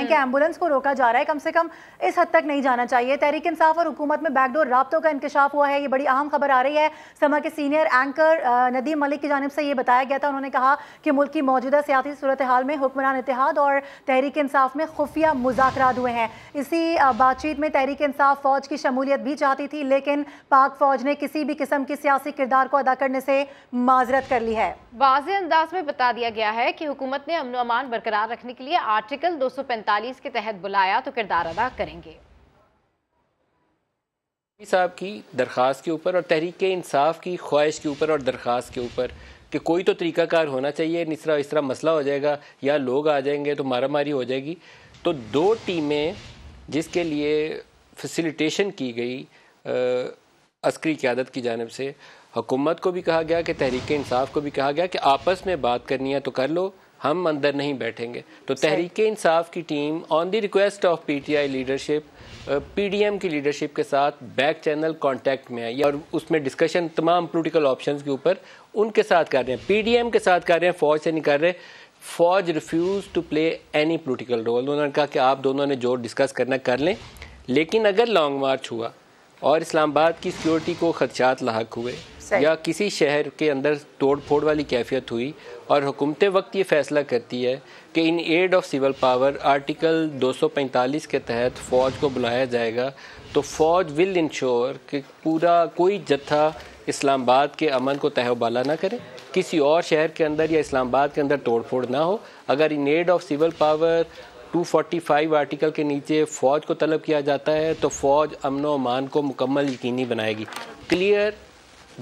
हैं कि एम्बुलेंस को रोका जा रहा है कम से कम इस हद तक नहीं जाना चाहिए तहरीक इंसाफ और हुकूमत में बैकडोर रबतों का इंकशाफ हुआ है ये बड़ी अहम खबर आ रही है समा के सीनियर एंकर नदीम मलिक की जानब से ये बताया गया था उन्होंने कहा कि मुल्क की मौजूदा सियासी सूरत हाल में हुक्मरान इतिहाद और तहरीक इंसाफ में खुफिया मुजाकर हुए हैं इसी बातचीत में तहरीक इंसाफ फौज की शमूलियत भी चाहती थी लेकिन पाक फौज ने किसी भी किस्म की सियासी किरदार को अदा करने से माजरत कर ली है वाज अंदाज में बता दिया गया है कि हुकूमत ने अमन अमान बरकरार रखने के लिए आर्टिकल दो 45 के तहत बुलाया तो किरदार अदा करेंगे साहब की दरख्वास्त के ऊपर और तहरीक इंसाफ की ख्वाहिश के ऊपर और दरख्वास्त के ऊपर कि कोई तो तरीकाकार होना चाहिए इस तरह इस तरह मसला हो जाएगा या लोग आ जाएंगे तो मारा मारी हो जाएगी तो दो टीमें जिसके लिए फैसिलिटेशन की गई अस्करी क्यादत की जानब से हुकूमत को भी कहा गया कि तहरीक इंसाफ को भी कहा गया कि आपस में बात करनी है तो कर लो हम अंदर नहीं बैठेंगे तो तहरीक इंसाफ की team on the request of PTI leadership PDM की लीडरशिप के साथ बैक चैनल कांटेक्ट में है और उसमें डिस्कशन तमाम पोलिटिकल ऑप्शंस के ऊपर उनके साथ कर रहे हैं पीडीएम के साथ कर रहे हैं फौज से नहीं कर रहे फौज refuse to play any political role उन्होंने कहा कि आप दोनों ने जो डिस्कस करना कर लें लेकिन अगर लॉन्ग मार्च हुआ और इस्लामाबाद की सिक्योरिटी को खदशात लाक हुए या किसी शहर के अंदर तोड़ फोड़ वाली कैफियत हुई और हुकूमत वक्त ये फैसला करती है कि in aid of civil power article 245 के तहत फ़ौज को बुलाया जाएगा तो फ़ौज विल इंश्योर कि पूरा कोई जत्था इस्लामाबाद के अमन को तहबाला ना करे किसी और शहर के अंदर या इस्लामाबाद के अंदर तोड़ फोड़ ना हो अगर in aid of civil power 245 article के नीचे फ़ौज को तलब किया जाता है तो फ़ौज अमन अमान को मुकम्मल यकीनी बनाएगी clear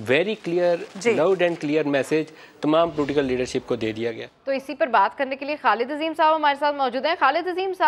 very clear loud and clear message तमाम पोलिटिकल लीडरशिप को दे दिया गया तो इसी पर बात करने के लिए खालिद अजीम साहब हमारे साथ मौजूद हैं खालिद अजीम साहब